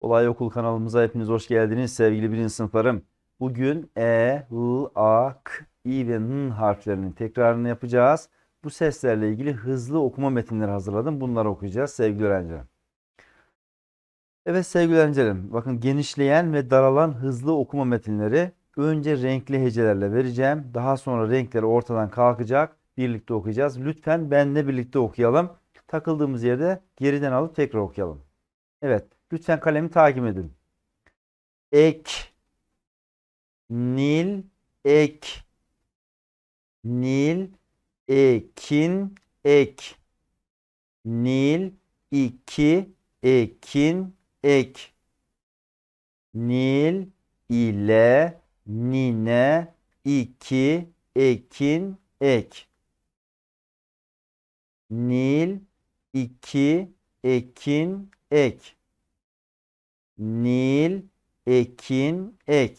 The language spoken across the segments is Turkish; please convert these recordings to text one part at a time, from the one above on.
Olay Okul kanalımıza hepiniz hoş geldiniz sevgili birinci sınıflarım. Bugün E, L, A, K, İ ve N harflerinin tekrarını yapacağız. Bu seslerle ilgili hızlı okuma metinleri hazırladım. Bunları okuyacağız sevgili öğrencilerim. Evet sevgili öğrencilerim bakın genişleyen ve daralan hızlı okuma metinleri önce renkli hecelerle vereceğim. Daha sonra renkler ortadan kalkacak. Birlikte okuyacağız. Lütfen benle birlikte okuyalım. Takıldığımız yerde geriden alıp tekrar okuyalım. Evet. Lütfen kalemi takip edin. Ek Nil ek Nil ekin ek Nil iki ekin ek Nil ile nine iki ekin ek Nil iki ekin ek Nil, ekin, ek.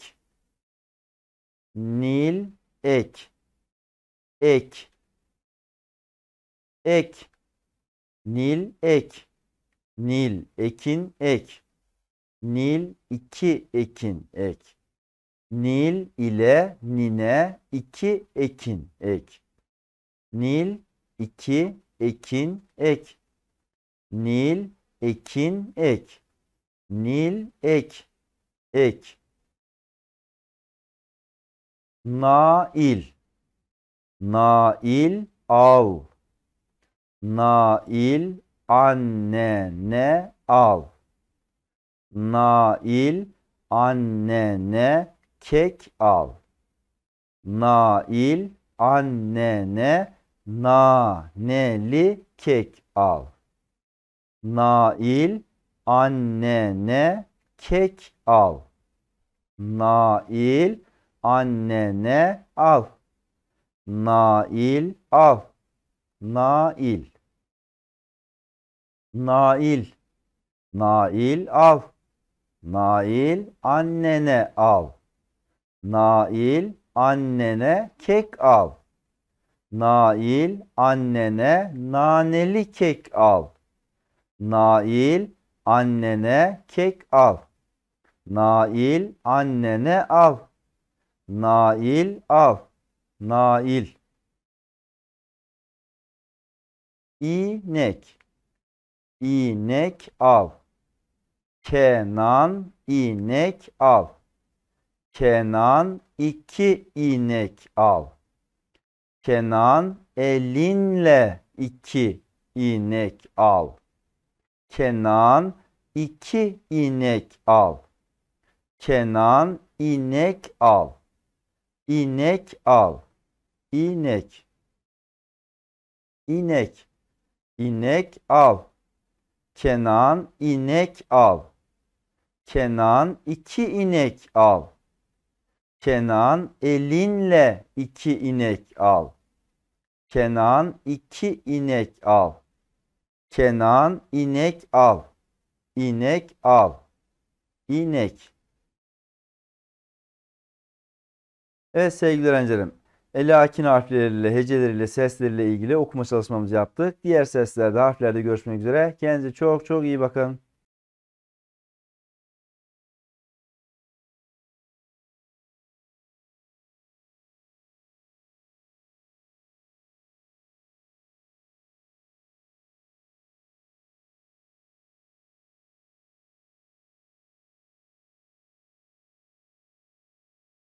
Nil, ek. Ek. Ek. Nil, ek. Nil, ekin, ek. Nil, iki ekin, ek. Nil ile nine iki ekin, ek. Nil, iki ekin, ek. Nil, ekin, ek. Nil ek. Ek. Nail. Nail al. Nail annene al. Nail annene kek al. Nail annene neli kek al. Nail annene kek al. Nail annene al. Nail al. Nail. Nail. Nail al. Nail annene al. Nail annene kek al. Nail annene naneli kek al. Nail annene kek al. Nail annene al. Nail al. Nail. İnek. İnek al. Kenan inek al. Kenan iki inek al. Kenan elinle iki inek al. Kenan iki inek al. Kenan inek al. İnek al. İnek. İnek. İnek al. Kenan inek al. Kenan iki inek al. Kenan elinle iki inek al. Kenan iki inek al. Kenan inek al. İnek al. İnek. Evet sevgili öğrencilerim. Elakin harfleriyle, heceleriyle, sesleriyle ilgili okuma çalışmamızı yaptık. Diğer seslerde, harflerde görüşmek üzere. Kendinize çok çok iyi bakın.